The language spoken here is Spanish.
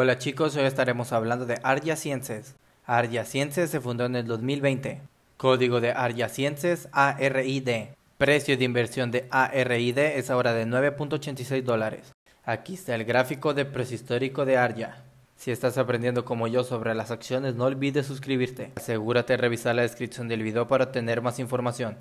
Hola chicos, hoy estaremos hablando de Arya Sciences se fundó en el 2020. Código de Sciences, ARID. Precio de inversión de ARID es ahora de 9.86 dólares. Aquí está el gráfico de precio histórico de Arya. Si estás aprendiendo como yo sobre las acciones, no olvides suscribirte. Asegúrate de revisar la descripción del video para obtener más información.